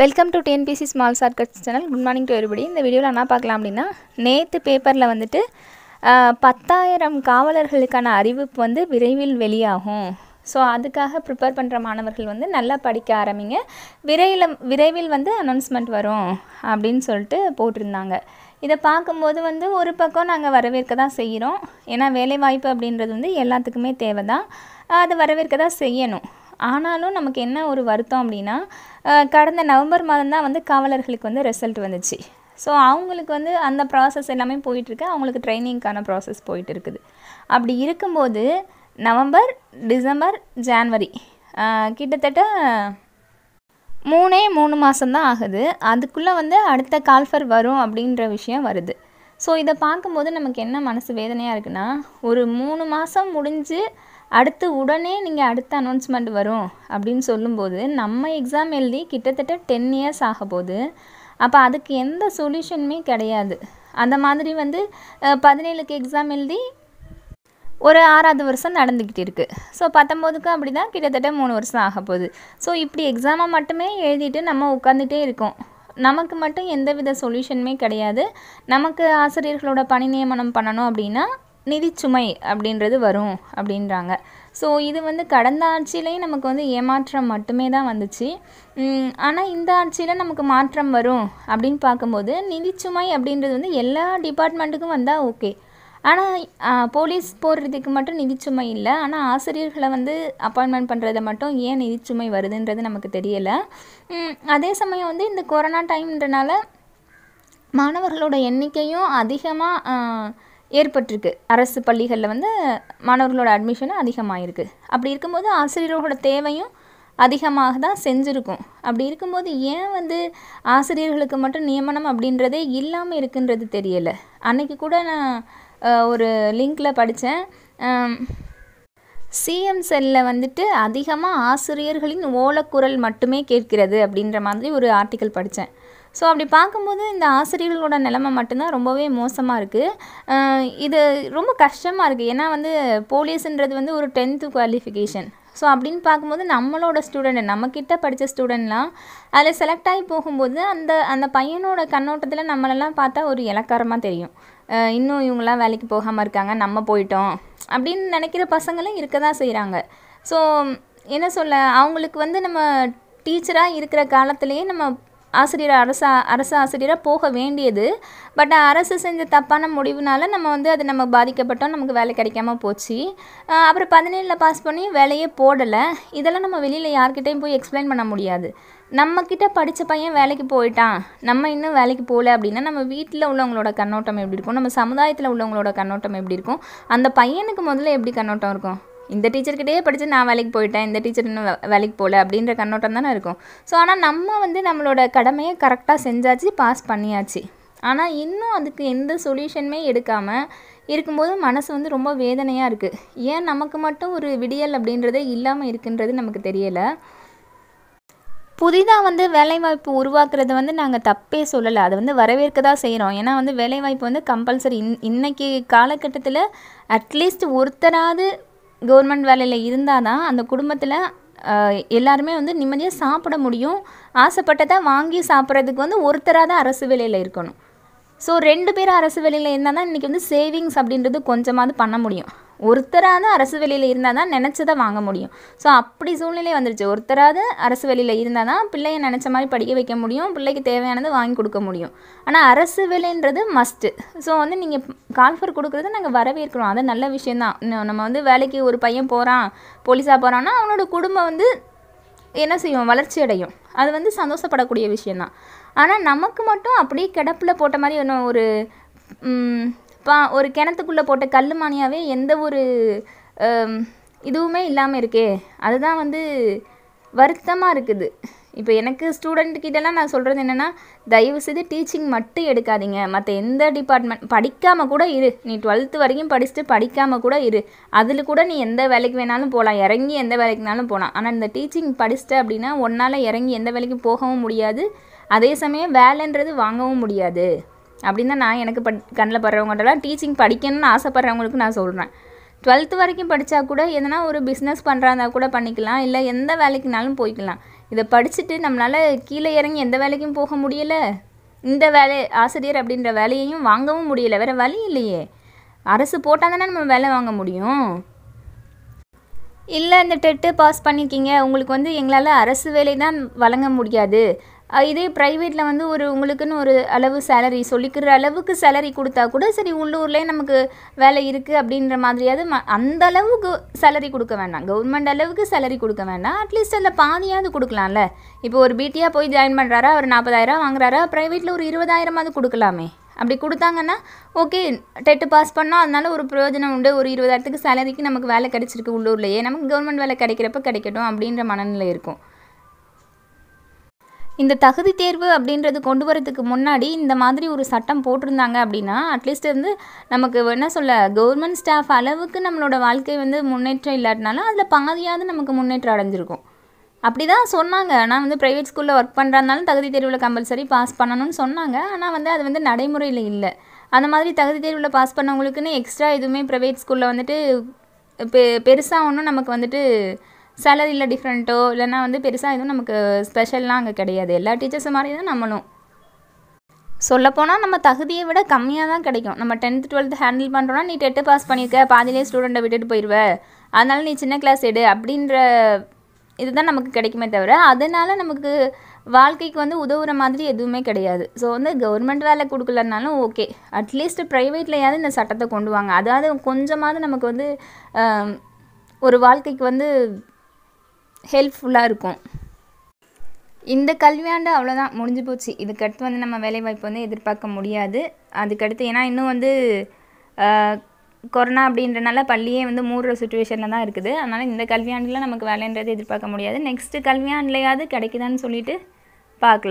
welcome to TNPSC small shortcuts channel good morning to everybody இந்த வீடியோவில் என்ன பார்க்கலாம் அப்படின்னா நேற்று பேப்பரில் வந்துட்டு பத்தாயிரம் காவலர்களுக்கான அறிவிப்பு வந்து விரைவில் வெளியாகும் ஸோ அதுக்காக ப்ரிப்பேர் பண்ணுற மாணவர்கள் வந்து நல்லா படிக்க ஆரம்பிங்க விரைவில் விரைவில் வந்து அனௌன்ஸ்மெண்ட் வரும் அப்படின்னு சொல்லிட்டு போட்டிருந்தாங்க இதை பார்க்கும்போது வந்து ஒரு பக்கம் நாங்கள் வரவேற்க தான் செய்கிறோம் ஏன்னா வேலைவாய்ப்பு அப்படின்றது வந்து எல்லாத்துக்குமே தேவை தான் அதை வரவேற்க தான் செய்யணும் ஆனாலும் நமக்கு என்ன ஒரு வருத்தம் அப்படின்னா கடந்த நவம்பர் மாதம் தான் வந்து காவலர்களுக்கு வந்து ரிசல்ட் வந்துச்சு ஸோ அவங்களுக்கு வந்து அந்த ப்ராசஸ் எல்லாமே போயிட்டுருக்கு அவங்களுக்கு ட்ரைனிங்க்கான ப்ராசஸ் போயிட்டு இருக்குது அப்படி இருக்கும்போது நவம்பர் டிசம்பர் ஜான்வரி கிட்டத்தட்ட மூணே மூணு மாதம்தான் ஆகுது அதுக்குள்ளே வந்து அடுத்த கால்ஃபர் வரும் அப்படின்ற விஷயம் வருது ஸோ இதை பார்க்கும்போது நமக்கு என்ன மனசு வேதனையாக இருக்குன்னா ஒரு மூணு மாதம் முடிஞ்சு அடுத்து உடனே நீங்கள் அடுத்த அனௌன்ஸ்மெண்ட் வரும் அப்படின்னு சொல்லும்போது நம்ம எக்ஸாம் எழுதி கிட்டத்தட்ட டென் இயர்ஸ் ஆக போகுது அப்போ அதுக்கு எந்த சொல்யூஷனுமே கிடையாது அந்த மாதிரி வந்து பதினேழுக்கு எக்ஸாம் எழுதி ஒரு ஆறாவது வருஷம் நடந்துக்கிட்டு இருக்குது ஸோ பத்தொம்போதுக்கு அப்படி தான் கிட்டத்தட்ட மூணு வருஷம் ஆக போகுது ஸோ இப்படி எக்ஸாமை மட்டுமே எழுதிட்டு நம்ம உட்காந்துட்டே இருக்கோம் நமக்கு மட்டும் எந்தவித சொல்யூஷனுமே கிடையாது நமக்கு ஆசிரியர்களோட பணி நியமனம் பண்ணணும் அப்படின்னா நிதிச்சுமை அப்படின்றது வரும் அப்படின்றாங்க ஸோ இது வந்து கடந்த ஆட்சியிலையும் நமக்கு வந்து ஏமாற்றம் மட்டுமே தான் வந்துச்சு ஆனால் இந்த ஆட்சியில் நமக்கு மாற்றம் வரும் அப்படின்னு பார்க்கும்போது நிதிச்சுமை அப்படின்றது வந்து எல்லா டிபார்ட்மெண்ட்டுக்கும் வந்தால் ஓகே ஆனால் போலீஸ் போடுறதுக்கு மட்டும் நிதிச்சுமை இல்லை ஆனால் ஆசிரியர்களை வந்து அப்பாயின்மெண்ட் பண்ணுறத மட்டும் ஏன் நிதிச்சுமை வருதுன்றது நமக்கு தெரியலை அதே சமயம் வந்து இந்த கொரோனா டைம்ன்றனால மாணவர்களோட எண்ணிக்கையும் அதிகமாக ஏற்பட்டிருக்கு அரசு பள்ளிகளில் வந்து மாணவர்களோட அட்மிஷனும் அதிகமாகிருக்கு அப்படி இருக்கும்போது ஆசிரியர்களோட தேவையும் அதிகமாக தான் செஞ்சுருக்கும் அப்படி இருக்கும்போது ஏன் வந்து ஆசிரியர்களுக்கு மட்டும் நியமனம் அப்படின்றதே இல்லாமல் இருக்குன்றது தெரியலை அன்னைக்கு கூட நான் ஒரு லிங்கில் படித்தேன் சிஎம் செல்லில் வந்துட்டு அதிகமாக ஆசிரியர்களின் ஓலக்குரல் மட்டுமே கேட்கிறது அப்படின்ற மாதிரி ஒரு ஆர்டிக்கல் படித்தேன் ஸோ அப்படி பார்க்கும்போது இந்த ஆசிரியர்களோட நிலமை மட்டும்தான் ரொம்பவே மோசமாக இருக்குது இது ரொம்ப கஷ்டமாக இருக்குது ஏன்னா வந்து போலீஸுன்றது வந்து ஒரு டென்த்து குவாலிஃபிகேஷன் ஸோ அப்படின்னு பார்க்கும்போது நம்மளோட ஸ்டூடெண்ட் நம்மக்கிட்ட படித்த ஸ்டூடெண்ட்லாம் அதில் செலக்ட் ஆகி போகும்போது அந்த அந்த பையனோட கண்ணோட்டத்தில் நம்மளெல்லாம் பார்த்தா ஒரு இலக்காரமாக தெரியும் இன்னும் இவங்களாம் வேலைக்கு போகாமல் இருக்காங்க நம்ம போயிட்டோம் அப்படின்னு நினைக்கிற பசங்களும் இருக்க தான் செய்கிறாங்க ஸோ என்ன சொல்ல அவங்களுக்கு வந்து நம்ம டீச்சராக இருக்கிற காலத்திலேயே நம்ம ஆசிரியர் அரசு அரசு ஆசிரியராக போக வேண்டியது பட் அரசு செஞ்ச தப்பான முடிவுனால நம்ம வந்து அது நம்ம பாதிக்கப்பட்டோம் நமக்கு வேலை கிடைக்காம போச்சு அப்புறம் பதினேழில் பாஸ் பண்ணி வேலையே போடலை இதெல்லாம் நம்ம வெளியில் யார்கிட்டையும் போய் எக்ஸ்பிளைன் பண்ண முடியாது நம்மக்கிட்ட படித்த பையன் வேலைக்கு போயிட்டான் நம்ம இன்னும் வேலைக்கு போகல அப்படின்னா நம்ம வீட்டில் உள்ளவங்களோட கண்ணோட்டம் எப்படி இருக்கும் நம்ம சமுதாயத்தில் உள்ளவங்களோட கண்ணோட்டம் எப்படி இருக்கும் அந்த பையனுக்கு முதல்ல எப்படி கண்ணோட்டம் இருக்கும் இந்த டீச்சர்கிட்டயே படித்து நான் வேலைக்கு போயிட்டேன் இந்த டீச்சர் இன்னும் வேலைக்கு போகல அப்படின்ற கண்ணோட்டம் தானே இருக்கும் ஸோ ஆனால் நம்ம வந்து நம்மளோட கடமையை கரெக்டாக செஞ்சாச்சு பாஸ் பண்ணியாச்சு ஆனால் இன்னும் அதுக்கு எந்த சொல்யூஷனுமே எடுக்காமல் இருக்கும்போது மனசு வந்து ரொம்ப வேதனையாக இருக்குது ஏன் நமக்கு மட்டும் ஒரு விடியல் அப்படின்றதே இல்லாமல் இருக்குன்றது நமக்கு தெரியலை புதிதாக வந்து வேலைவாய்ப்பு உருவாக்குறது வந்து நாங்கள் தப்பே சொல்லலை அதை வந்து வரவேற்க தான் செய்கிறோம் ஏன்னா வந்து வேலைவாய்ப்பு வந்து கம்பல்சரி இன் இன்றைக்கி காலகட்டத்தில் அட்லீஸ்ட் ஒருத்தராது கவர்மெண்ட் வேலையில் இருந்தால் தான் அந்த குடும்பத்தில் எல்லாருமே வந்து நிம்மதியாக சாப்பிட முடியும் ஆசைப்பட்டதை வாங்கி சாப்பிட்றதுக்கு வந்து ஒருத்தராக தான் அரசு வேலையில் இருக்கணும் ஸோ ரெண்டு பேரும் அரசு வேலையில் இருந்தால் தான் இன்றைக்கி வந்து சேவிங்ஸ் அப்படின்றது கொஞ்சமாவது பண்ண முடியும் ஒருத்தராவது அரசு வெளியில் இருந்தால் தான் நினச்சதை வாங்க முடியும் ஸோ அப்படி சூழ்நிலை வந்துருச்சு ஒருத்தராவது அரசு வெளியில் இருந்தால் தான் பிள்ளைய நினச்ச மாதிரி படிக்க வைக்க முடியும் பிள்ளைக்கு தேவையானது வாங்கி கொடுக்க முடியும் ஆனால் அரசு வேலைன்றது மஸ்ட்டு ஸோ வந்து நீங்கள் கால்ஃபர் கொடுக்குறது நாங்கள் வரவேற்கிறோம் அது நல்ல விஷயந்தான் நம்ம வந்து வேலைக்கு ஒரு பையன் போகிறான் போலீஸாக போகிறான்னா அவனோட குடும்பம் வந்து என்ன செய்யும் வளர்ச்சி அடையும் அது வந்து சந்தோஷப்படக்கூடிய விஷயந்தான் ஆனால் நமக்கு மட்டும் அப்படியே கிடப்பில் போட்ட மாதிரி ஒன்று ஒரு பா ஒரு கிணத்துக்குள்ளே போட்ட கல் மானியாவே எந்த ஒரு இதுவுமே இல்லாமல் இருக்கே அதுதான் வந்து வருத்தமாக இருக்குது இப்போ எனக்கு ஸ்டூடெண்ட்கிட்டலாம் நான் சொல்கிறது என்னென்னா தயவு செய்து டீச்சிங் மட்டும் எடுக்காதீங்க மற்ற எந்த டிபார்ட்மெண்ட் படிக்காமல் கூட இரு நீ டுவெல்த்து வரைக்கும் படிச்சுட்டு படிக்காமல் கூட இரு அதில் கூட நீ எந்த வேலைக்கு வேணாலும் போகலாம் இறங்கி எந்த வேலைக்குனாலும் போகலாம் ஆனால் இந்த டீச்சிங் படிச்சுட்ட அப்படின்னா உன்னால் இறங்கி எந்த வேலைக்கும் போகவும் முடியாது அதே சமயம் வேலைன்றது வாங்கவும் முடியாது அப்படின்னு தான் நான் எனக்கு பட் கண்ணில் படுறவங்கள்டெல்லாம் டீச்சிங் படிக்கணும்னு ஆசைப்பட்றவங்களுக்கு நான் சொல்கிறேன் டுவெல்த்து வரைக்கும் படித்தா கூட எதனா ஒரு பிஸ்னஸ் பண்ணுறாந்தா கூட பண்ணிக்கலாம் இல்லை எந்த வேலைக்குனாலும் போய்க்கலாம் இதை படிச்சுட்டு நம்மளால் கீழே இறங்கி எந்த வேலைக்கும் போக முடியலை இந்த வேலை ஆசிரியர் அப்படின்ற வேலையையும் வாங்கவும் முடியலை வேறு வழி இல்லையே அரசு போட்டால் தானே நம்ம வேலை வாங்க முடியும் இல்லை இந்த டெட்டு பாஸ் பண்ணியிருக்கீங்க உங்களுக்கு வந்து எங்களால் அரசு வேலை தான் வழங்க முடியாது இதே ப்ரைவேட்டில் வந்து ஒரு உங்களுக்குன்னு ஒரு அளவு சேலரி சொல்லிக்கிற அளவுக்கு சேலரி கொடுத்தா கூட சரி உள்ளூர்லேயே நமக்கு வேலை இருக்குது அப்படின்ற மாதிரியாவது ம அந்த அளவுக்கு சேலரி கொடுக்க வேண்டாம் கவர்மெண்ட் அளவுக்கு சேலரி கொடுக்க வேண்டாம் அட்லீஸ்ட் அந்த பாதியாவது கொடுக்கலாம்ல இப்போ ஒரு பிடியாக போய் ஜாயின் பண்ணுறாரா ஒரு நாற்பதாயிரம் வாங்குறாரா ப்ரைவேட்டில் ஒரு இருபதாயிரமாவது கொடுக்கலாமே அப்படி கொடுத்தாங்கன்னா ஓகே டெட்டு பாஸ் பண்ணோம் அதனால ஒரு பிரயோஜனம் உண்டு ஒரு இருபதாயிரத்துக்கு சேலரிக்கு நமக்கு வேலை கிடைச்சிருக்கு உள்ளூர்லேயே நமக்கு கவர்மெண்ட் வேலை கிடைக்கிறப்ப கிடைக்கட்டும் அப்படின்ற மனநிலை இருக்கும் இந்த தகுதி தேர்வு அப்படின்றது கொண்டு வரதுக்கு முன்னாடி இந்த மாதிரி ஒரு சட்டம் போட்டிருந்தாங்க அப்படின்னா அட்லீஸ்ட் வந்து நமக்கு என்ன சொல்ல கவர்மெண்ட் ஸ்டாஃப் அளவுக்கு நம்மளோட வாழ்க்கை வந்து முன்னேற்றம் இல்லாட்டினாலும் அதில் பாதியாவது நமக்கு முன்னேற்றம் அடைஞ்சிருக்கும் அப்படி தான் சொன்னாங்க ஆனால் வந்து ப்ரைவேட் ஸ்கூலில் ஒர்க் பண்ணுறதுனாலும் தகுதி தேர்வில் கம்பல்சரி பாஸ் பண்ணணும்னு சொன்னாங்க ஆனால் வந்து அது வந்து நடைமுறையில் இல்லை அந்த மாதிரி தகுதி தேர்வில் பாஸ் பண்ணவங்களுக்குன்னு எக்ஸ்ட்ரா எதுவுமே ப்ரைவேட் ஸ்கூலில் வந்துட்டு பெ பெருசாக ஒன்றும் நமக்கு வந்துட்டு சேலரியில் டிஃப்ரெண்ட்டோ இல்லைனா வந்து பெருசாக எதுவும் நமக்கு ஸ்பெஷல்லாம் அங்கே கிடையாது எல்லா டீச்சர்ஸும் மாதிரி தான் நம்மளும் சொல்லப்போனால் நம்ம தகுதியை விட கம்மியாக தான் கிடைக்கும் நம்ம டென்த்து டுவெல்த்து ஹேண்டில் பண்ணுறோம்னா நீ டெட்டு பாஸ் பண்ணியிருக்க பாதிலே ஸ்டூடெண்ட்டை விட்டுட்டு போயிடுவ அதனால நீ சின்ன கிளாஸ் எடு அப்படின்ற இதுதான் நமக்கு கிடைக்குமே தவிர அதனால் நமக்கு வாழ்க்கைக்கு வந்து உதவுற மாதிரி எதுவுமே கிடையாது ஸோ வந்து கவர்மெண்ட் வேலை கொடுக்கலனாலும் ஓகே அட்லீஸ்ட் ப்ரைவேட்லையாவது இந்த சட்டத்தை கொண்டு வாங்க அதாவது கொஞ்சமாவது நமக்கு வந்து ஒரு வாழ்க்கைக்கு வந்து ஹெல்ப்ஃபுல்லாக இருக்கும் இந்த கல்வியாண்டு அவ்வளோதான் முடிஞ்சு போச்சு இதுக்கடுத்து வந்து நம்ம வேலைவாய்ப்பு வந்து எதிர்பார்க்க முடியாது அதுக்கடுத்து ஏன்னா இன்னும் வந்து கொரோனா அப்படின்றனால பள்ளியே வந்து மூடுற சுச்சுவேஷனில் தான் இருக்குது அதனால் இந்த கல்வியாண்டில் நமக்கு வேலைன்றது எதிர்பார்க்க முடியாது நெக்ஸ்ட்டு கல்வியாண்டுலையாவது கிடைக்குதான்னு சொல்லிட்டு பார்க்கலாம்